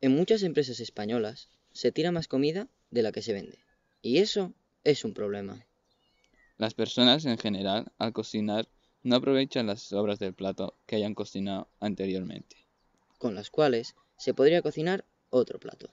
En muchas empresas españolas se tira más comida de la que se vende. Y eso es un problema. Las personas en general, al cocinar, no aprovechan las sobras del plato que hayan cocinado anteriormente. Con las cuales se podría cocinar otro plato.